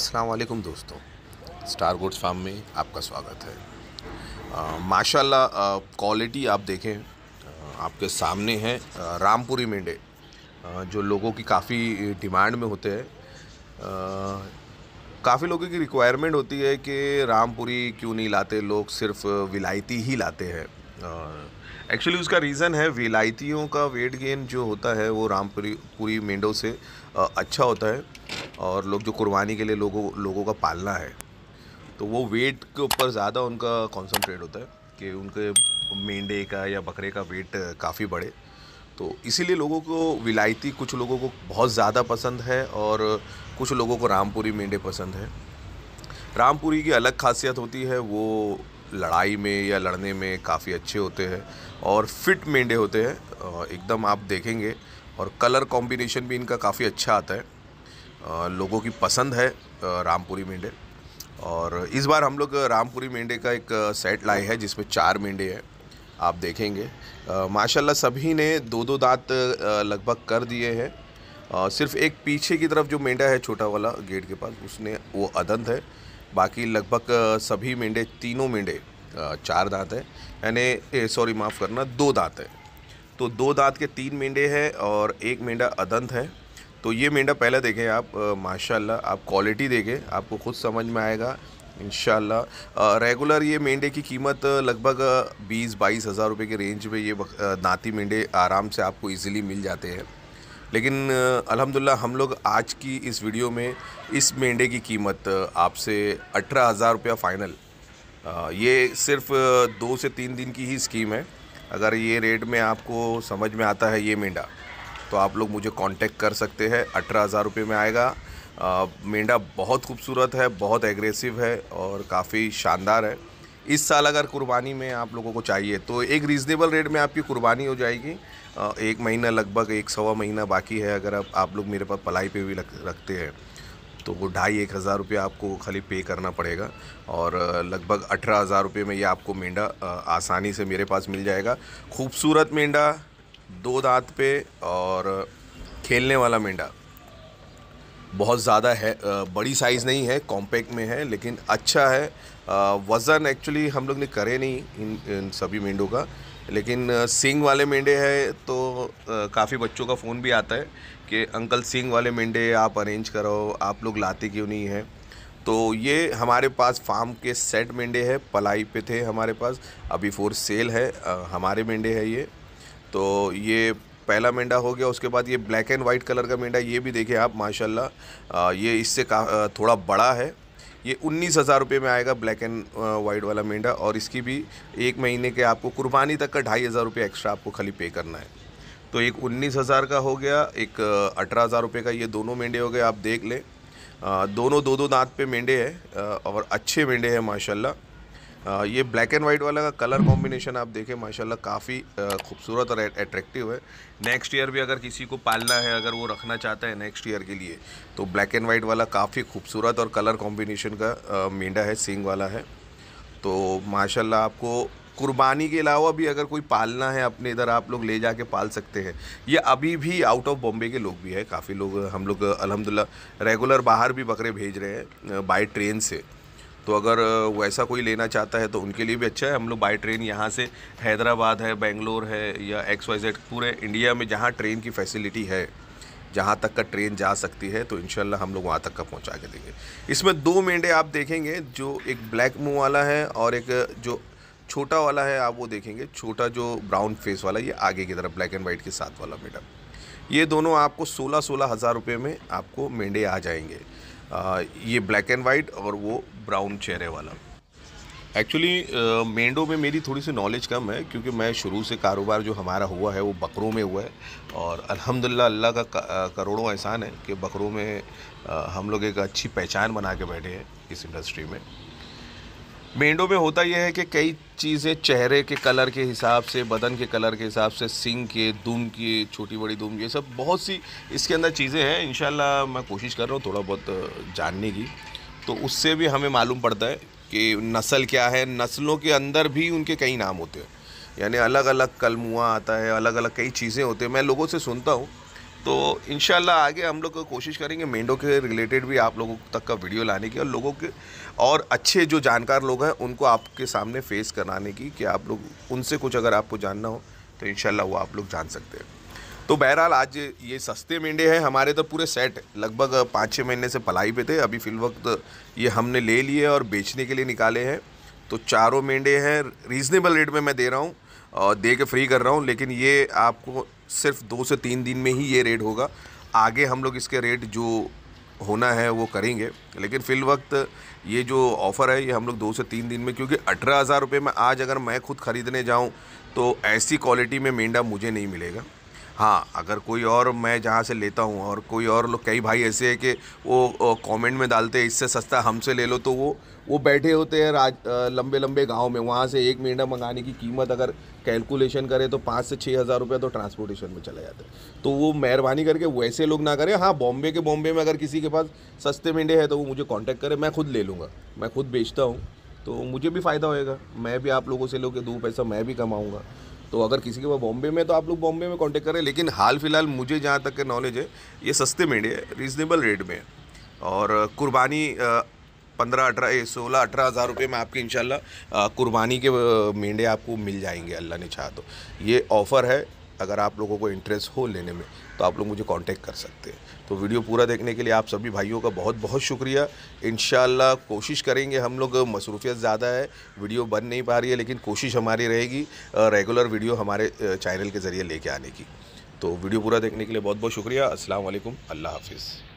अस्सलाम वालेकुम दोस्तों स्टार गुड्स फार्म में आपका स्वागत है माशाल्लाह क्वालिटी आप देखें आ, आपके सामने है रामपुरी मेंढे जो लोगों की काफ़ी डिमांड में होते हैं काफ़ी लोगों की रिक्वायरमेंट होती है कि रामपुरी क्यों नहीं लाते लोग सिर्फ विलायती ही लाते हैं एक्चुअली उसका रीज़न है विलायतियों का वेट गेन जो होता है वो रामपुरी पूरी मेंढों से आ, अच्छा होता है और लोग जो कुर्बानी के लिए लोगों लोगों का पालना है तो वो वेट के ऊपर ज़्यादा उनका कॉन्सनट्रेट होता है कि उनके मेंढे का या बकरे का वेट काफ़ी बढ़े तो इसीलिए लोगों को विलायती कुछ लोगों को बहुत ज़्यादा पसंद है और कुछ लोगों को रामपुरी मेंढे पसंद है रामपुरी की अलग खासियत होती है वो लड़ाई में या लड़ने में काफ़ी अच्छे होते हैं और फिट मेंढे होते हैं एकदम आप देखेंगे और कलर कॉम्बिनेशन भी इनका काफ़ी अच्छा आता है लोगों की पसंद है रामपुरी मेंढे और इस बार हम लोग रामपुरी मेंढे का एक सेट लाए हैं जिसमें चार मेंढे हैं आप देखेंगे माशाल्लाह सभी ने दो दो दांत लगभग कर दिए हैं सिर्फ एक पीछे की तरफ जो मेंढा है छोटा वाला गेट के पास उसने वो अदंत है बाकी लगभग सभी मेंढे तीनों मेंढे चार दांत हैं यानी सॉरी माफ़ करना दो दांत हैं तो दो दांत के तीन मेंढे हैं और एक मेंढा अदंत है तो ये मेंढा पहले देखें आप माशाल्लाह आप क्वालिटी देखें आपको खुद समझ में आएगा इन रेगुलर ये मेंढे की कीमत लगभग बीस बाईस हज़ार रुपये के रेंज में ये नाती मेंढे आराम से आपको इजीली मिल जाते हैं लेकिन अल्हम्दुलिल्लाह हम लोग आज की इस वीडियो में इस मेंढे की कीमत आपसे अठारह हज़ार रुपया फ़ाइनल ये सिर्फ दो से तीन दिन की ही स्कीम है अगर ये रेट में आपको समझ में आता है ये मेंढा तो आप लोग मुझे कांटेक्ट कर सकते हैं अठारह हज़ार रुपये में आएगा मेंढा बहुत खूबसूरत है बहुत एग्रेसिव है और काफ़ी शानदार है इस साल अगर कुर्बानी में आप लोगों को चाहिए तो एक रीज़नेबल रेट में आपकी कुर्बानी हो जाएगी एक महीना लगभग एक सवा महीना बाकी है अगर आप आप लोग मेरे पास पलाई पे भी लग, रखते हैं तो वो ढाई एक हज़ार रुपये आपको खाली पे करना पड़ेगा और लगभग अठारह हज़ार रुपये में ये आपको मेंढा आसानी से मेरे पास मिल जाएगा खूबसूरत मेंढा दो दांत पे और खेलने वाला मेंढा बहुत ज़्यादा है बड़ी साइज़ नहीं है कॉम्पैक्ट में है लेकिन अच्छा है वज़न एक्चुअली हम लोग ने करे नहीं इन इन सभी मेंढों का लेकिन सिंग वाले मेंढे हैं तो काफ़ी बच्चों का फ़ोन भी आता है कि अंकल सिंग वाले मेंढे आप अरेंज करो आप लोग लाते क्यों नहीं हैं तो ये हमारे पास फार्म के सेट मेंढे हैं पलाई पे थे हमारे पास अभी फोर सेल है हमारे मेंढे है ये तो ये पहला मेंढा हो गया उसके बाद ये ब्लैक एंड वाइट कलर का मेंढा ये भी देखिए आप माशाल्लाह ये इससे का थोड़ा बड़ा है ये उन्नीस हज़ार रुपये में आएगा ब्लैक एंड वाइट वाला मेंढा और इसकी भी एक महीने के आपको कुर्बानी तक का ढाई हज़ार रुपये एक्स्ट्रा आपको खाली पे करना है तो एक उन्नीस हज़ार का हो गया एक अठारह हज़ार रुपये का ये दोनों मेंढे हो गए आप देख लें दोनों दो दो दांत पे मेंढे हैं और अच्छे मेंढे हैं माशाल्लाह ये ब्लैक एंड वाइट वाला का कलर कॉम्बिनेशन आप देखें माशाल्लाह काफ़ी खूबसूरत और अट्रैक्टिव है नेक्स्ट ईयर भी अगर किसी को पालना है अगर वो रखना चाहता है नेक्स्ट ईयर के लिए तो ब्लैक एंड वाइट वाला काफ़ी खूबसूरत और कलर कॉम्बिनेशन का मेंढा है सिंग वाला है तो माशाल्लाह आपको कुर्बानी के अलावा भी अगर कोई पालना है अपने इधर आप लोग ले जा के पाल सकते हैं ये अभी भी आउट ऑफ बॉम्बे के लोग भी है काफ़ी लोग हम लोग अलहमदिल्ला रेगुलर बाहर भी बकरे भेज रहे हैं बाई ट्रेन से तो अगर वैसा कोई लेना चाहता है तो उनके लिए भी अच्छा है हम लोग बाई ट्रेन यहाँ से हैदराबाद है बेंगलोर है या एक्स वाई जेड पूरे इंडिया में जहाँ ट्रेन की फैसिलिटी है जहाँ तक का ट्रेन जा सकती है तो इन हम लोग वहाँ तक का पहुँचा के देंगे इसमें दो मेंढे आप देखेंगे जो एक ब्लैक मुँह वाला है और एक जो छोटा वाला है आप वो देखेंगे छोटा जो ब्राउन फेस वाला ये आगे की तरफ ब्लैक एंड वाइट के साथ वाला मेडम ये दोनों आपको सोलह सोलह हज़ार रुपये में आपको मेंढे आ जाएंगे ये ब्लैक एंड वाइट और वो ब्राउन चेहरे वाला एक्चुअली मेंडो में मेरी थोड़ी सी नॉलेज कम है क्योंकि मैं शुरू से कारोबार जो हमारा हुआ है वो बकरों में हुआ है और अल्हम्दुलिल्लाह अल्लाह का करोड़ों एहसान है कि बकरों में हम लोग एक अच्छी पहचान बना के बैठे हैं इस इंडस्ट्री में मेंढो में होता यह है कि कई चीज़ें चेहरे के कलर के हिसाब से बदन के कलर के हिसाब से सिंग के दुम के छोटी बड़ी दुम ये सब बहुत सी इसके अंदर चीज़ें हैं इन मैं कोशिश कर रहा हूँ थोड़ा बहुत जानने की तो उससे भी हमें मालूम पड़ता है कि नस्ल क्या है नस्लों के अंदर भी उनके कई नाम होते हैं यानी अलग अलग कलमुआ आता है अलग अलग कई चीज़ें होते हैं मैं लोगों से सुनता हूँ तो इन आगे हम लोग कोशिश करेंगे मेंढों के रिलेटेड भी आप लोगों तक का वीडियो लाने की और लोगों के और अच्छे जो जानकार लोग हैं उनको आपके सामने फेस कराने की कि आप लोग उनसे कुछ अगर आपको जानना हो तो इन वो आप लोग जान सकते हैं तो बहरहाल आज ये सस्ते मेंढे हैं हमारे तो पूरे सेट लगभग पाँच छः महीने से पलाई पे थे अभी फिल वक्त ये हमने ले लिए और बेचने के लिए निकाले हैं तो चारों मेंढे हैं रीज़नेबल रेट में मैं दे रहा हूँ और दे के फ्री कर रहा हूँ लेकिन ये आपको सिर्फ दो से तीन दिन में ही ये रेट होगा आगे हम लोग इसके रेट जो होना है वो करेंगे लेकिन फ़िल वक्त ये जो ऑफ़र है ये हम लोग दो से तीन दिन में क्योंकि अठारह हज़ार रुपये में आज अगर मैं खुद ख़रीदने जाऊँ तो ऐसी क्वालिटी में मेंढा मुझे नहीं मिलेगा हाँ अगर कोई और मैं जहाँ से लेता हूँ और कोई और लोग कई भाई ऐसे है कि वो कमेंट में डालते हैं इससे सस्ता हमसे ले लो तो वो वो बैठे होते हैं राज लंबे लंबे गांव में वहाँ से एक मेंढा मंगाने की कीमत अगर कैलकुलेशन करें तो पाँच से छः हज़ार रुपये तो ट्रांसपोर्टेशन में चला जाता है तो वो मेहरबानी करके वैसे लोग ना करें हाँ बॉम्बे के बॉम्बे में अगर किसी के पास सस्ते मेंढे हैं तो वो मुझे कॉन्टैक्ट करे मैं खुद ले लूँगा मैं खुद बेचता हूँ तो मुझे भी फ़ायदा होएगा मैं भी आप लोगों से लोगे दो पैसा मैं भी कमाऊँगा तो अगर किसी के पास बॉम्बे में तो आप लोग बॉम्बे में कॉन्टेक्ट करें लेकिन हाल फिलहाल मुझे जहाँ तक के नॉलेज है ये सस्ते में है रीज़नेबल रेट में है और कुर्बानी पंद्रह अठारह सोलह अठारह हज़ार रुपये में आपके इन कुर्बानी के मेंढे आपको मिल जाएंगे अल्लाह ने चाह तो ये ऑफ़र है अगर आप लोगों को इंटरेस्ट हो लेने में तो आप लोग मुझे कांटेक्ट कर सकते हैं तो वीडियो पूरा देखने के लिए आप सभी भाइयों का बहुत बहुत शुक्रिया इन कोशिश करेंगे हम लोग मसरूफियत ज़्यादा है वीडियो बन नहीं पा रही है लेकिन कोशिश हमारी रहेगी रेगुलर वीडियो हमारे चैनल के ज़रिए लेके आने की तो वीडियो पूरा देखने के लिए बहुत बहुत शुक्रिया अस्सलाम अल्लाह हाफिज़